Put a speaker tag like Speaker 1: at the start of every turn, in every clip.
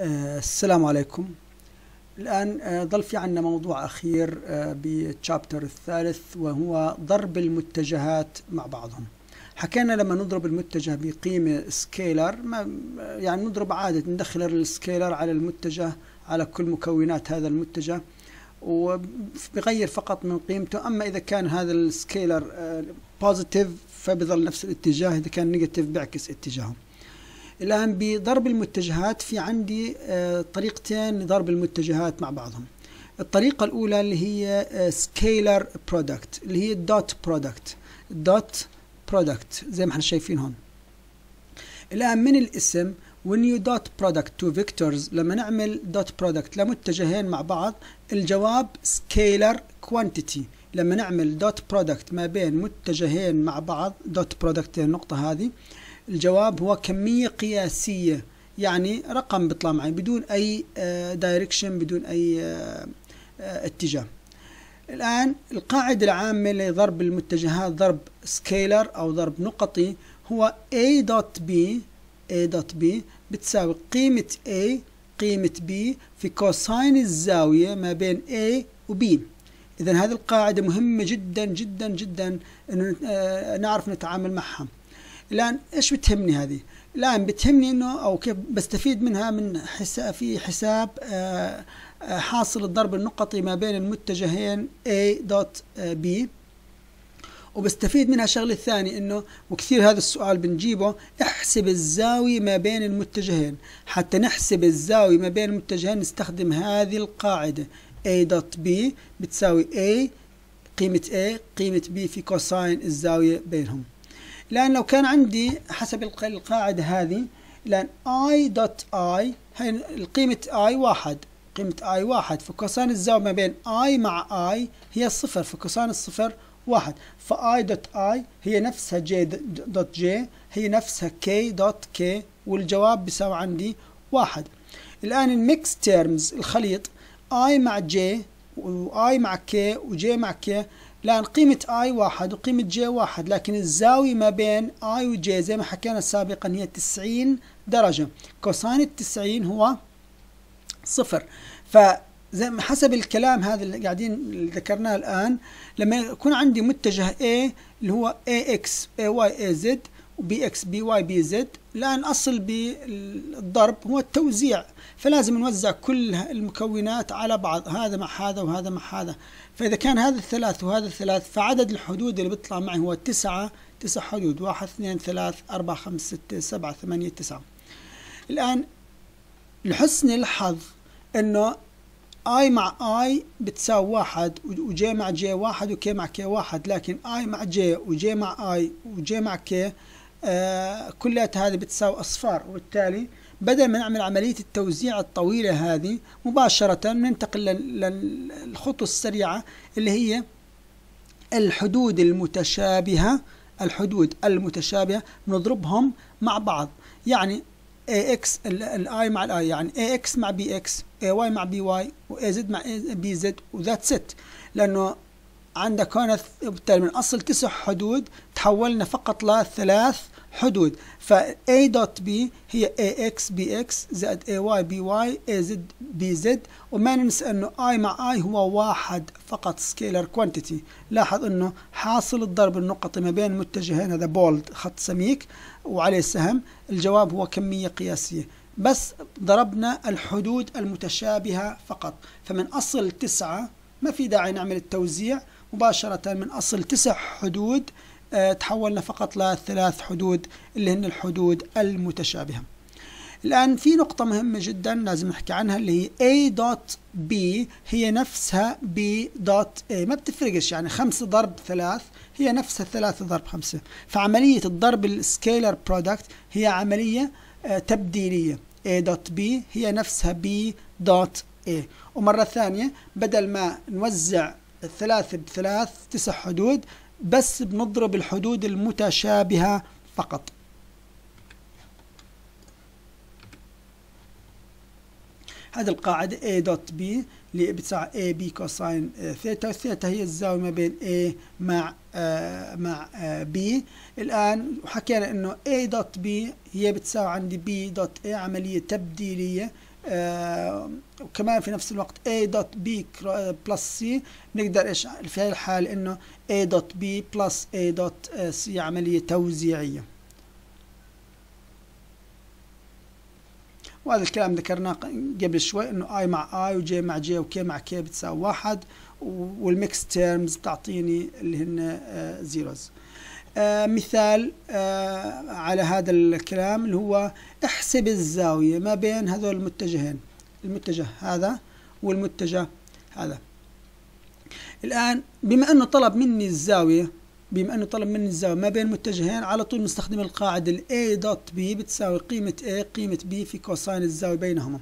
Speaker 1: آه، السلام عليكم الآن ظل آه، في عندنا موضوع أخير بالشابتر آه، بالتشابتر الثالث وهو ضرب المتجهات مع بعضهم حكينا لما نضرب المتجه بقيمة سكيلر ما يعني نضرب عادة ندخل السكيلر على المتجه على كل مكونات هذا المتجه وبغير فقط من قيمته أما إذا كان هذا السكيلر بوزيتيف فبظل نفس الاتجاه إذا كان نيجاتيف بيعكس اتجاهه الآن بضرب المتجهات في عندي آه، طريقتين لضرب المتجهات مع بعضهم الطريقة الأولى اللي هي سكيلر آه، برودكت اللي هي دوت برودكت دوت برودكت زي ما احنا شايفين هون الآن من الاسم you دوت برودكت تو فيكتورز لما نعمل دوت برودكت لمتجهين مع بعض الجواب سكيلر كوانتيتي لما نعمل دوت برودكت ما بين متجهين مع بعض دوت برودكت النقطة هذه الجواب هو كمية قياسية يعني رقم بيطلع معي بدون أي دايركشن آه، بدون أي آه، آه، اتجاه الآن القاعدة العامة لضرب المتجهات ضرب سكيلر أو ضرب نقطي هو A دوت B A دوت B بتساوي قيمة A قيمة B في كوساين الزاوية ما بين A و B إذا هذه القاعدة مهمة جدا جدا جدا أنه نعرف نتعامل معها الان ايش بتهمني هذه؟ الان بتهمني انه او كيف بستفيد منها من حساب في حساب آه، آه، حاصل الضرب النقطي ما بين المتجهين A دوت آه، B وبستفيد منها شغلة الثاني انه وكثير هذا السؤال بنجيبه احسب الزاوية ما بين المتجهين حتى نحسب الزاوية ما بين المتجهين نستخدم هذه القاعدة A دوت B بتساوي A قيمة A قيمة B في كوساين الزاوية بينهم لأن لو كان عندي حسب القاعدة هذه لأن i دوت i هي قيمة i واحد قيمة i واحد فكوسان الزاوية ما بين i مع i هي صفر فكوسان الصفر واحد فi دوت i هي نفسها j دوت j هي نفسها k دوت k والجواب بيساوي عندي واحد الآن الميكس تيرمز الخليط i مع j و i مع k و j مع k لأن قيمة i واحد وقيمة j واحد لكن الزاوية ما بين i و j زي ما حكينا سابقا هي 90 درجة كوساين التسعين هو صفر فزي ما حسب الكلام هذا اللي قاعدين اللي ذكرناه الآن لما يكون عندي متجه A اللي هو AX AY AZ وBX BY BZ الآن أصل بالضرب هو التوزيع فلازم نوزع كل المكونات على بعض هذا مع هذا وهذا مع هذا فإذا كان هذا الثلاث وهذا الثلاث فعدد الحدود اللي بيطلع معي هو تسعة تسعة حدود واحد اثنين ثلاث أربعة خمسة ستة سبعة ثمانية تسعة الآن لحسن الحظ أنه I مع I بتساوي واحد وجي مع J واحد وكي مع K واحد لكن I مع جي وجي مع اي وجي مع K آه كلها هذه بتساوي اصفار وبالتالي آه بدل ما نعمل عملية التوزيع الطويلة هذه مباشرة ننتقل للخطوة السريعة اللي هي الحدود المتشابهة الحدود المتشابهة نضربهم مع بعض يعني AX الاي مع الاي يعني AX مع BX AY مع BY واي زد مع BZ وذات ات لأنه عندك هون بالتالي من أصل تسع حدود تحولنا فقط لثلاث حدود ف A دوت B هي b x زائد a z b z وما ننسى أنه I مع I هو واحد فقط سكيلر كوانتيتي لاحظ أنه حاصل الضرب النقطي ما بين متجهين هذا بولد خط سميك وعليه سهم الجواب هو كمية قياسية بس ضربنا الحدود المتشابهة فقط فمن أصل تسعة ما في داعي نعمل التوزيع مباشرة من أصل تسع حدود آه، تحولنا فقط لثلاث حدود اللي هن الحدود المتشابهة الآن في نقطة مهمة جدا لازم نحكي عنها اللي هي A دوت B هي نفسها B دوت A ما بتفرقش يعني خمسة ضرب ثلاث هي نفسها ثلاثة ضرب خمسة فعملية الضرب السكيلر برودكت هي عملية آه، تبديلية A دوت B هي نفسها B دوت A ومرة ثانية بدل ما نوزع ثلاث بثلاث تسع حدود بس بنضرب الحدود المتشابهة فقط هذه القاعدة A دوت B اللي بتساوي A B كوساين ثيتا ثيتا هي الزاوية ما بين A مع آه مع آه B الآن وحكينا إنه A دوت B هي بتساوي عندي B دوت A عملية تبديلية آه، وكمان في نفس الوقت A دوت B بلس C نقدر ايش في هاي الحالة انه A دوت B بلس A دوت C عملية توزيعية وهذا الكلام ذكرناه قبل شوي انه I مع I وj مع j وكي مع كي بتساوي واحد والميكس تيرمز بتعطيني اللي هن زيروز آه، uh, آه، مثال آه، على هذا الكلام اللي هو احسب الزاوية ما بين هذول المتجهين المتجه هذا والمتجه هذا الآن بما أنه طلب مني الزاوية بما أنه طلب مني الزاوية ما بين متجهين على طول مستخدم القاعدة الـ A دوت B بتساوي قيمة A قيمة B في كوساين الزاوية بينهما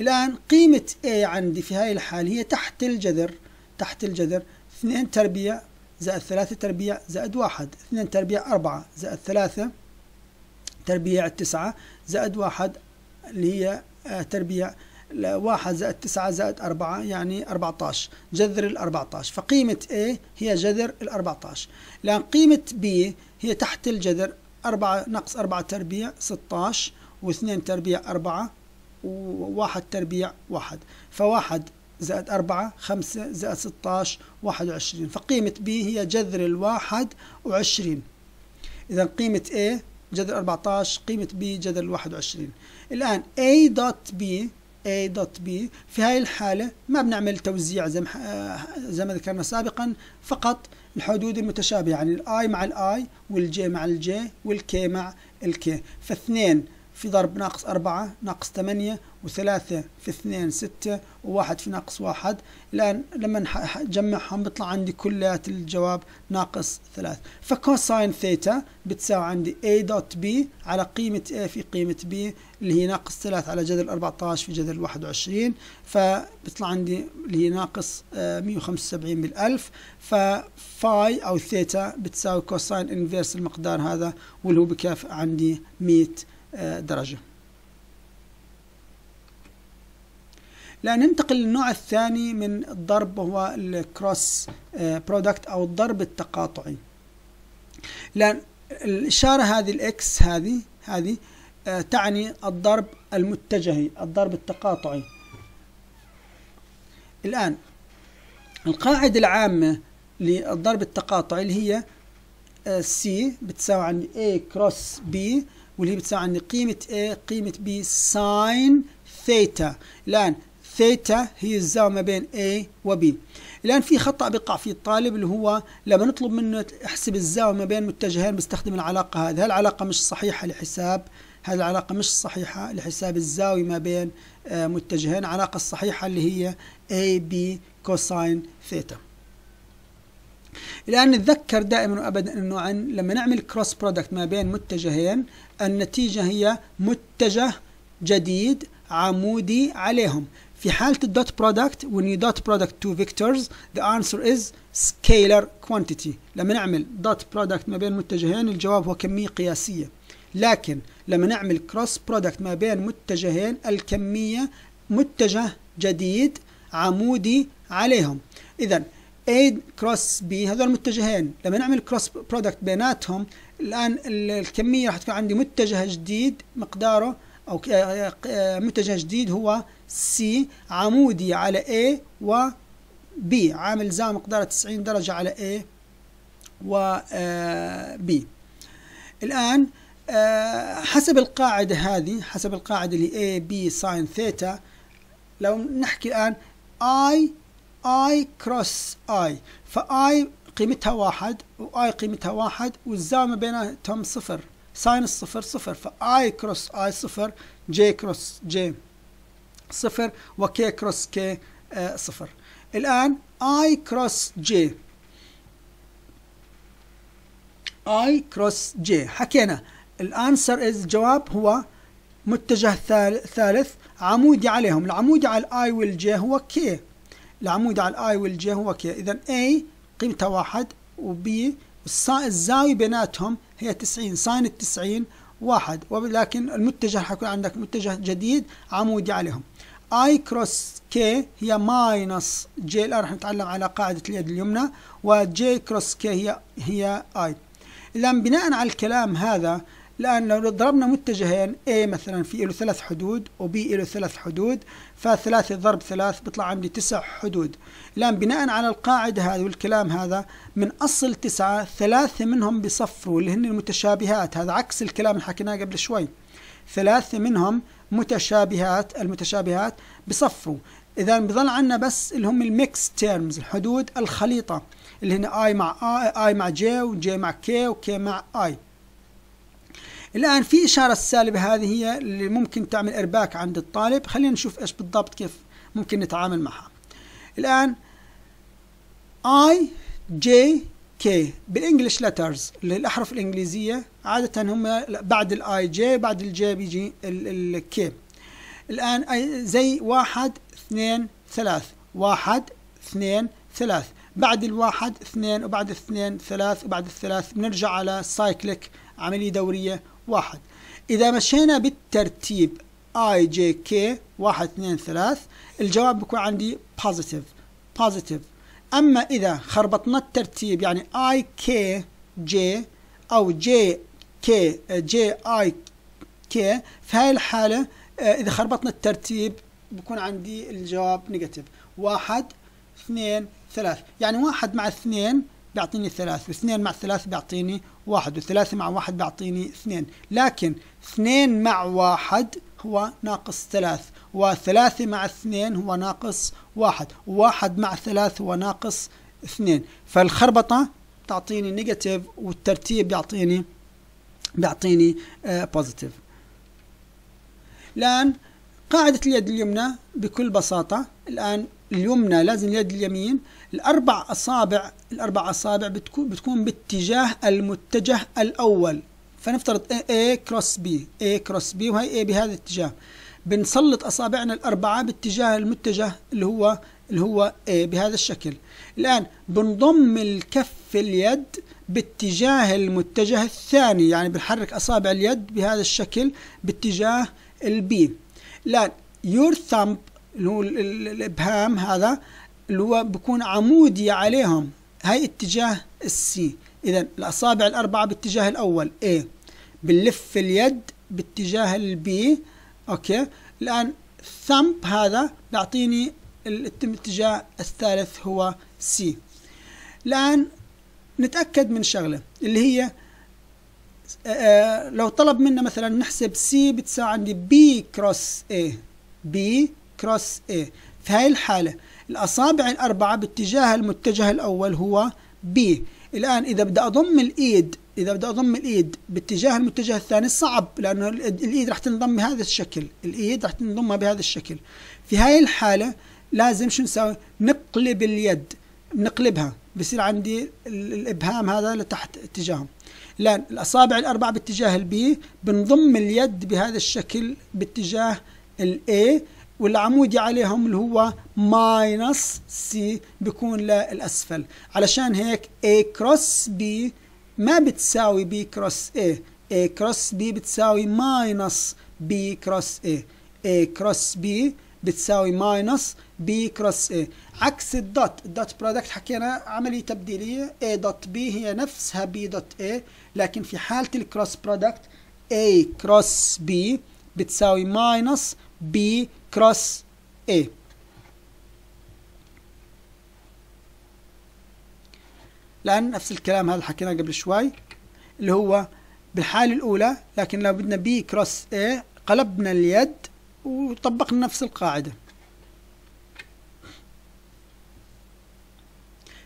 Speaker 1: الآن قيمة A عندي في هاي الحال هي تحت الجذر تحت الجذر 2 تربيع زائد ثلاثة تربيع زائد واحد اثنين تربيع أربعة زائد ثلاثة تربيع تسعة زائد واحد اللي هي آه، تربيع واحد زائد تسعة زائد أربعة يعني أربعة عشر جذر الأربعة عشر فقيمة A هي جذر الأربعة عشر لأن قيمة B هي تحت الجذر أربعة ناقص أربعة تربيع ستة عشر واثنين تربيع أربعة وواحد تربيع واحد فواحد زائد أربعة خمسة زائد 16 واحد وعشرين فقيمة B هي جذر الواحد وعشرين إذا قيمة A جذر 14 قيمة B جذر الواحد وعشرين الآن A دوت B A دوت B في هاي الحالة ما بنعمل توزيع زي ما, آه، ذكرنا سابقا فقط الحدود المتشابهة يعني الآي I مع الآي I J مع الجي J K مع الكي K فاثنين في ضرب ناقص أربعة ناقص ثمانية وثلاثة في اثنين ستة وواحد في ناقص واحد الآن لما نجمعهم بيطلع عندي كليات الجواب ناقص ثلاث فكوساين ثيتا بتساوي عندي A دوت B على قيمة A في قيمة B اللي هي ناقص ثلاث على جذر 14 في جذر 21 فبيطلع عندي اللي هي ناقص 175 آه، بالألف ففاي أو ثيتا بتساوي كوساين انفيرس المقدار هذا واللي هو بكافئ عندي 100 درجة لا ننتقل للنوع الثاني من الضرب وهو الكروس برودكت آه، أو الضرب التقاطعي لأن الإشارة هذه الإكس هذه هذه آه، تعني الضرب المتجهي الضرب التقاطعي الآن القاعدة العامة للضرب التقاطعي اللي هي سي آه، بتساوي عن A كروس B واللي بتساوي عندي قيمة A قيمة B ساين ثيتا الآن ثيتا هي الزاوية ما بين A و B الآن في خطأ بيقع في الطالب اللي هو لما نطلب منه احسب الزاوية ما بين متجهين بيستخدم العلاقة هذه العلاقة مش صحيحة لحساب هذه العلاقة مش صحيحة لحساب الزاوية ما بين آه، متجهين العلاقة الصحيحة اللي هي AB كوساين ثيتا الان نتذكر دائما وابدا انه عن لما نعمل كروس برودكت ما بين متجهين النتيجه هي متجه جديد عمودي عليهم في حالة الدوت برودكت when you dot product two vectors the answer is scalar quantity لما نعمل دوت برودكت ما بين متجهين الجواب هو كمية قياسية لكن لما نعمل كروس برودكت ما بين متجهين الكمية متجه جديد عمودي عليهم إذا A كروس B هذول متجهين لما نعمل كروس برودكت بيناتهم الآن الكمية راح تكون عندي متجه جديد مقداره أو آه، متجه جديد هو C عمودي على A و B عامل زاوية مقداره 90 درجة على A و آه، B الآن آه، حسب القاعدة هذه حسب القاعدة اللي A B ساين ثيتا لو نحكي الآن I اي كروس اي فاي قيمتها واحد واي قيمتها واحد والزاوية ما بيناتهم صفر ساين الصفر صفر فاي كروس اي صفر جي كروس جي صفر وكي كروس كي صفر الآن اي كروس جي اي كروس جي حكينا الانسر از الجواب هو متجه ثالث عمودي عليهم العمودي على الاي والجي هو كي العمود على الاي والجي هو كذا اذا اي قيمتها واحد وبي الزاوية بيناتهم هي 90 ساين ال 90 واحد ولكن المتجه حيكون عندك متجه جديد عمودي عليهم اي كروس كي هي ماينس جي الان رح نتعلم على قاعدة اليد اليمنى وجي كروس كي هي هي اي الان بناء على الكلام هذا لأن لو ضربنا متجهين A مثلا في له ثلاث حدود وB له ثلاث حدود فثلاثة ضرب ثلاث بيطلع عندي تسع حدود الآن بناء على القاعدة هذه والكلام هذا من أصل تسعة ثلاثة منهم بصفروا اللي هن المتشابهات هذا عكس الكلام اللي حكيناه قبل شوي ثلاثة منهم متشابهات المتشابهات بصفروا إذا بظل عنا بس اللي هم الميكس تيرمز الحدود الخليطة اللي هن I مع I, I مع J و J مع K و K مع I الآن في إشارة السالبة هذه هي اللي ممكن تعمل إرباك عند الطالب خلينا نشوف إيش بالضبط كيف ممكن نتعامل معها الآن اي جي كي بالإنجلش لترز اللي الأحرف الإنجليزية عادة هم بعد الآي جي بعد الجي بيجي الكي الآن زي واحد اثنين ثلاث واحد اثنين ثلاث بعد الواحد اثنين وبعد اثنين ثلاث وبعد الثلاث بنرجع على سايكليك عملية دورية واحد إذا مشينا بالترتيب اي جي كي واحد اثنين ثلاث الجواب بيكون عندي بوزيتيف بوزيتيف أما إذا خربطنا الترتيب يعني اي كي جي أو جي كي جي اي كي في هاي الحالة آه، إذا خربطنا الترتيب بكون عندي الجواب نيجاتيف واحد اثنين ثلاث يعني واحد مع اثنين بيعطيني ثلاث واثنين مع ثلاث بيعطيني واحد وثلاثة مع واحد بيعطيني اثنين لكن اثنين مع واحد هو ناقص ثلاث وثلاثة مع اثنين هو ناقص واحد وواحد مع ثلاث هو ناقص اثنين فالخربطة تعطيني نيجاتيف والترتيب يعطيني بيعطيني بوزيتيف آه، الآن قاعدة اليد اليمنى بكل بساطة الآن اليمنى لازم اليد اليمين الأربع أصابع الأربع أصابع بتكون بتكون باتجاه المتجه الأول فنفترض A كروس B A كروس B وهي A بهذا الاتجاه بنسلط أصابعنا الأربعة باتجاه المتجه اللي هو اللي هو A بهذا الشكل الآن بنضم الكف اليد باتجاه المتجه الثاني يعني بنحرك أصابع اليد بهذا الشكل باتجاه البي الآن يور ثامب اللي هو الابهام هذا اللي هو بيكون عمودي عليهم هاي اتجاه السي اذا الاصابع الاربعه باتجاه الاول اي بنلف اليد باتجاه البي اوكي الان ثمب هذا بيعطيني الاتجاه الثالث هو سي الآن نتأكد من شغلة اللي هي آه، آه، لو طلب منا مثلا نحسب سي بتساوي عندي بي كروس اي بي كروس A في هاي الحالة الأصابع الأربعة باتجاه المتجه الأول هو B الآن إذا بدي أضم الإيد إذا بدي أضم الإيد باتجاه المتجه الثاني صعب لأنه الإيد رح تنضم بهذا الشكل الإيد رح تنضمها بهذا الشكل في هاي الحالة لازم شو نسوي نقلب اليد نقلبها بصير عندي الإبهام هذا لتحت اتجاههم الآن الأصابع الأربعة باتجاه البي بنضم اليد بهذا الشكل باتجاه الA والعمودي عليهم اللي هو ماينس سي بيكون للأسفل علشان هيك A كروس B ما بتساوي B كروس A A كروس B بتساوي ماينس B كروس A A كروس B بتساوي ماينس B كروس A عكس الدوت الدوت برودكت حكينا عملية تبديلية A دوت B هي نفسها B دوت A لكن في حالة الكروس برودكت A كروس B بتساوي ماينس B كروس A لأن نفس الكلام هذا حكيناه قبل شوي اللي هو بالحالة الأولى لكن لو بدنا B كروس A قلبنا اليد وطبقنا نفس القاعدة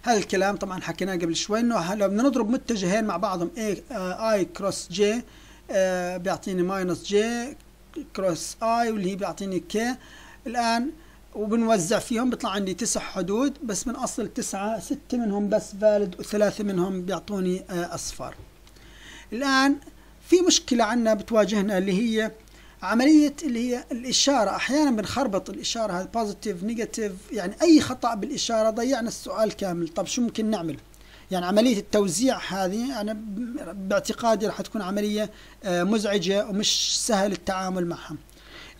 Speaker 1: هذا الكلام طبعا حكيناه قبل شوي انه لو بدنا نضرب متجهين مع بعضهم اي كروس جي بيعطيني ماينس جي كروس اي واللي هي بيعطيني كي الان وبنوزع فيهم بيطلع عندي تسع حدود بس من اصل تسعه سته منهم بس فالد وثلاثه منهم بيعطوني آه، اصفر الان في مشكله عندنا بتواجهنا اللي هي عملية اللي هي الإشارة أحيانا بنخربط الإشارة هذا بوزيتيف نيجاتيف يعني أي خطأ بالإشارة ضيعنا السؤال كامل طب شو ممكن نعمل يعني عملية التوزيع هذه أنا باعتقادي راح تكون عملية آه، مزعجة ومش سهل التعامل معها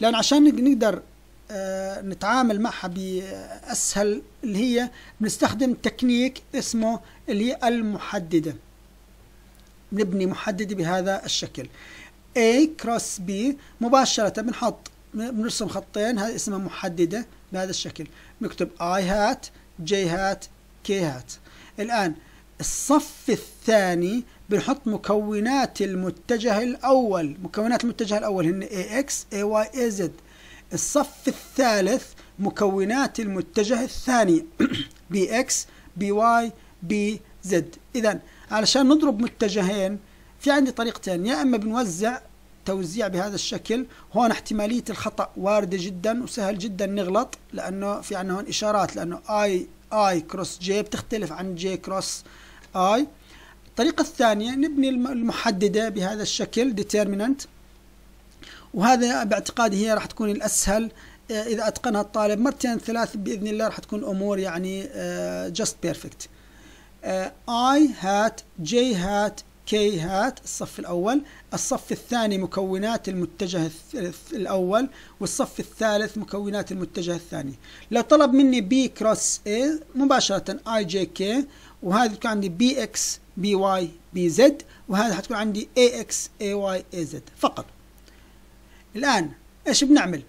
Speaker 1: لأن عشان نقدر آه، نتعامل معها بأسهل اللي هي بنستخدم تكنيك اسمه اللي هي المحددة نبني محددة بهذا الشكل A cross B مباشرة بنحط بنرسم خطين هذا اسمها محددة بهذا الشكل نكتب I hat J hat K hat الآن الصف الثاني بنحط مكونات المتجه الأول مكونات المتجه الأول هن AX AY AZ الصف الثالث مكونات المتجه الثاني BX BY BZ إذا علشان نضرب متجهين في عندي طريقتين يا إما بنوزع توزيع بهذا الشكل هون احتمالية الخطأ واردة جدا وسهل جدا نغلط لأنه في عندنا هون إشارات لأنه I I كروس جي بتختلف عن جي كروس اي الطريقة الثانية نبني المحددة بهذا الشكل determinant وهذا باعتقادي هي راح تكون الأسهل إذا أتقنها الطالب مرتين ثلاث بإذن الله راح تكون أمور يعني آه، just perfect آه، I hat J hat K hat الصف الأول الصف الثاني مكونات المتجه الأول والصف الثالث مكونات المتجه الثاني لو طلب مني B cross A مباشرة I J K وهذه بتكون عندي بي اكس بي واي بي زد وهذا حتكون عندي اي اكس اي واي اي زد فقط الآن ايش بنعمل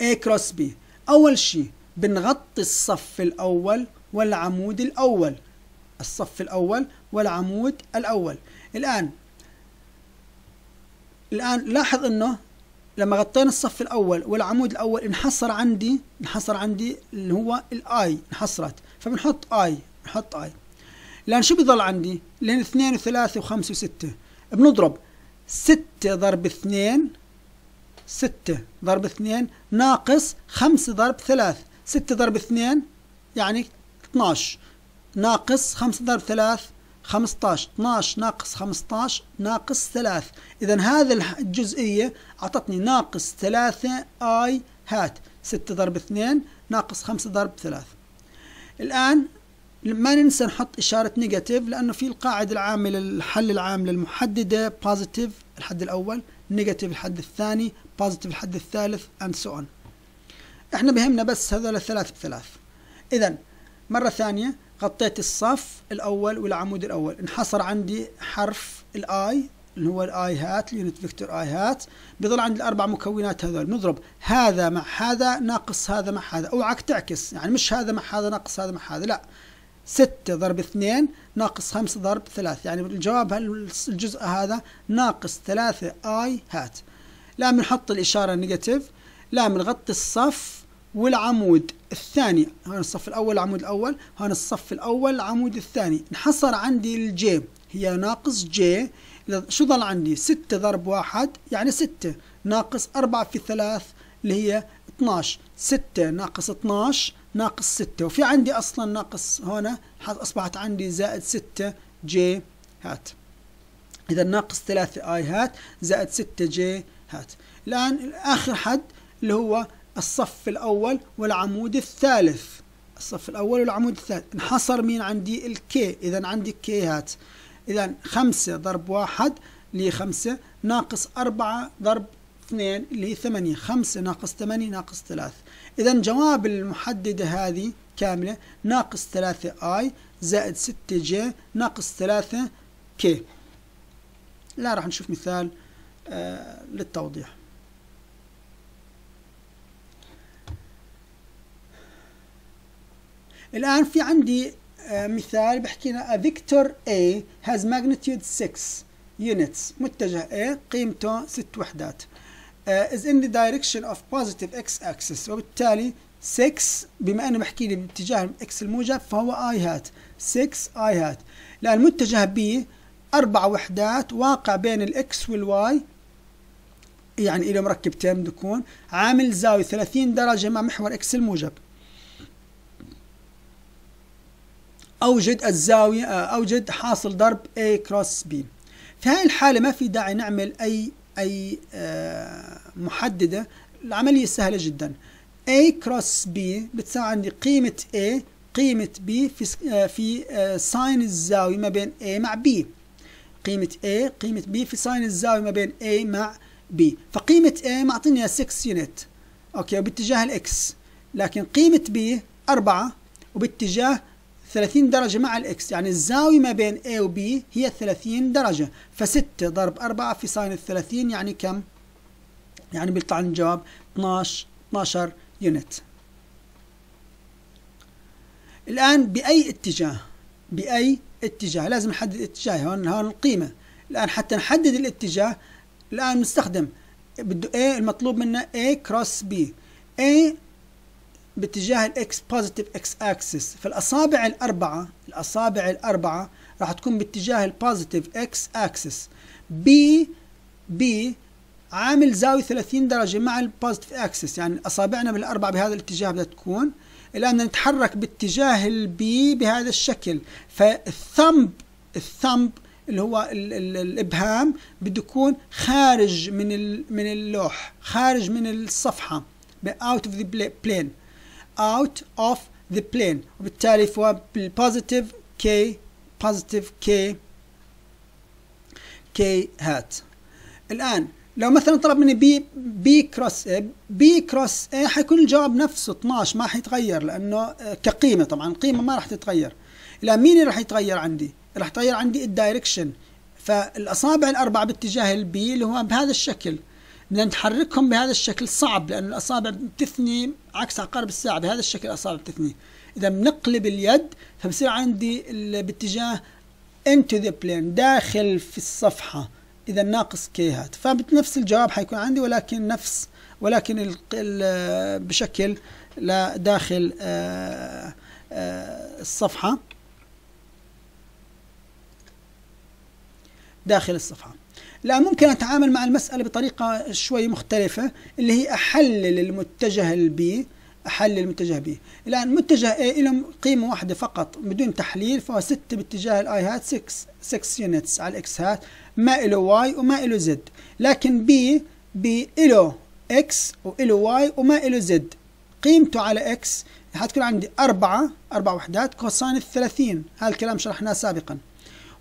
Speaker 1: اي كروس بي أول شيء بنغطي الصف الأول والعمود الأول الصف الأول والعمود الأول الآن الآن لاحظ أنه لما غطينا الصف الاول والعمود الاول انحصر عندي انحصر عندي اللي هو الاي انحصرت فبنحط اي بنحط اي لان شو بيضل عندي؟ لان اثنين وثلاثة وخمسة وستة بنضرب ستة ضرب اثنين ستة ضرب اثنين ناقص خمسة ضرب ثلاث ستة ضرب اثنين يعني 12 ناقص خمسة ضرب ثلاث 15 12 ناقص 15 ناقص 3 إذا هذه الجزئية أعطتني ناقص 3 آي هات 6 ضرب 2 ناقص 5 ضرب 3 الآن ما ننسى نحط إشارة نيجاتيف لأنه في القاعدة العامة للحل العام للمحددة بوزيتيف الحد الأول نيجاتيف الحد الثاني بوزيتيف الحد الثالث اند so احنا بهمنا بس هذول الثلاث بثلاث إذا مرة ثانية غطيت الصف الأول والعمود الأول انحصر عندي حرف الآي اللي هو الآي هات اليونت فيكتور آي هات بيظل عندي الأربع مكونات هذول بنضرب هذا مع هذا ناقص هذا مع هذا أوعك تعكس يعني مش هذا مع هذا ناقص هذا مع هذا لا ستة ضرب اثنين ناقص خمسة ضرب 3 يعني الجواب الجزء هذا ناقص ثلاثة آي هات لا بنحط الإشارة نيجاتيف لا بنغطي الصف والعمود الثاني هون الصف الأول العمود الأول هون الصف الأول العمود الثاني انحصر عندي الجي هي ناقص جي شو ضل عندي 6 ضرب 1 يعني 6 ناقص 4 في 3 اللي هي 12 6 ناقص 12 ناقص 6 وفي عندي أصلا ناقص هون أصبحت عندي زائد 6 جي هات إذا ناقص 3 آي هات زائد 6 جي هات الآن آخر حد اللي هو الصف الأول والعمود الثالث الصف الأول والعمود الثالث انحصر مين عندي الكي إذا عندي كي هات إذا خمسة ضرب واحد اللي خمسة ناقص أربعة ضرب اثنين اللي هي ثمانية خمسة ناقص ثمانية ناقص ثلاث إذا جواب المحددة هذه كاملة ناقص ثلاثة آي زائد ستة جي ناقص ثلاثة كي لا راح نشوف مثال آه للتوضيح الآن في عندي آه، مثال بحكي لنا فيكتور A has magnitude 6 units متجه A قيمته 6 وحدات آه، is in the direction of positive x axis وبالتالي 6 بما انه بحكي لي باتجاه x الموجب فهو i hat 6 i hat لان متجه B اربع وحدات واقع بين الاكس والواي يعني له مركبتين بده يكون عامل زاوية 30 درجة مع محور x الموجب أوجد الزاوية أوجد حاصل ضرب A cross B في هاي الحالة ما في داعي نعمل أي أي آه، محددة العملية سهلة جدا A cross B بتساوي عندي قيمة A قيمة B في آه، في ساين آه، الزاوية ما بين A مع B قيمة A قيمة B في ساين الزاوية ما بين A مع B فقيمة A معطيني 6 يونت أوكي وباتجاه الإكس لكن قيمة B 4 وباتجاه 30 درجة مع الإكس يعني الزاوية ما بين A و B هي 30 درجة ف6 ضرب 4 في ساين ال 30 يعني كم؟ يعني بيطلع لنا الجواب 12 12 يونت الآن بأي اتجاه؟ بأي اتجاه؟ لازم نحدد اتجاه هون هون القيمة الآن حتى نحدد الاتجاه الآن نستخدم بده A المطلوب منا A كروس B A باتجاه الاكس بوزيتيف اكس اكسس فالاصابع الاربعه الاصابع الاربعه راح تكون باتجاه البوزيتيف اكس اكسس بي بي عامل زاوية 30 درجة مع البوزيتيف اكسس يعني اصابعنا بالاربعه بهذا الاتجاه بدها تكون الان نتحرك باتجاه البي بهذا الشكل فالثمب الثمب اللي هو الـ الـ الابهام بده يكون خارج من من اللوح خارج من الصفحه اوت اوف ذا بلين out of the plane وبالتالي فهو بالبوزيتيف كي بوزيتيف كي كي هات الآن لو مثلا طلب مني بي بي كروس اي بي كروس اي حيكون الجواب نفسه 12 ما حيتغير لأنه آه، كقيمة طبعا القيمة ما راح تتغير إلى مين اللي راح يتغير عندي؟ راح يتغير عندي الدايركشن فالأصابع الأربعة باتجاه البي اللي هو بهذا الشكل بدنا نحركهم بهذا الشكل صعب لأن الأصابع بتثني عكس عقارب الساعة بهذا الشكل الأصابع بتثني إذا بنقلب اليد فبصير عندي باتجاه into the plane داخل في الصفحة إذا ناقص كي هات فبنفس الجواب حيكون عندي ولكن نفس ولكن الـ الـ بشكل لداخل داخل آه، آه، الصفحة داخل الصفحة لا ممكن أتعامل مع المسألة بطريقة شوي مختلفة اللي هي أحلل المتجه البي أحلل المتجه بي الآن متجه اي له قيمة واحدة فقط بدون تحليل فهو 6 باتجاه الآي هات 6 6 يونتس على الإكس هات ما له واي وما له زد لكن بي بي له اكس وله واي وما له زد قيمته على اكس حتكون عندي أربعة أربع وحدات كوساين 30 هذا الكلام شرحناه سابقاً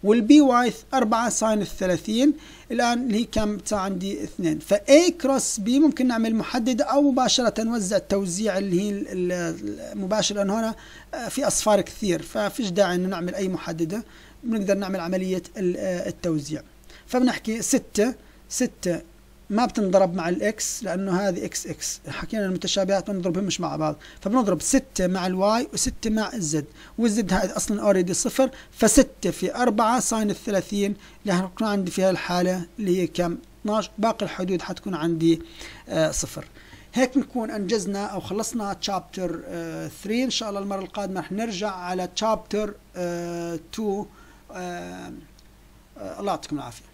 Speaker 1: والبي واي 4 ساين ال 30 الآن هي كم تاع عندي 2 فأي كروس بي ممكن نعمل محددة أو مباشرة نوزع التوزيع اللي هي المباشر هنا آه، في أصفار كثير ففيش داعي إنه نعمل أي محددة بنقدر نعمل عملية آه، التوزيع فبنحكي 6 6 ما بتنضرب مع الاكس لانه هذه اكس اكس حكينا المتشابهات ما بنضربهمش مع بعض فبنضرب 6 مع الواي و6 مع الزد والزد هذه اصلا اوريدي صفر ف6 في 4 ساين ال 30 اللي حتكون عندي في هالحاله اللي هي كم 12 باقي الحدود حتكون عندي آه صفر هيك بنكون انجزنا او خلصنا تشابتر 3 آه ان شاء الله المره القادمه رح نرجع على تشابتر آه، 2 آه،, آه الله يعطيكم العافيه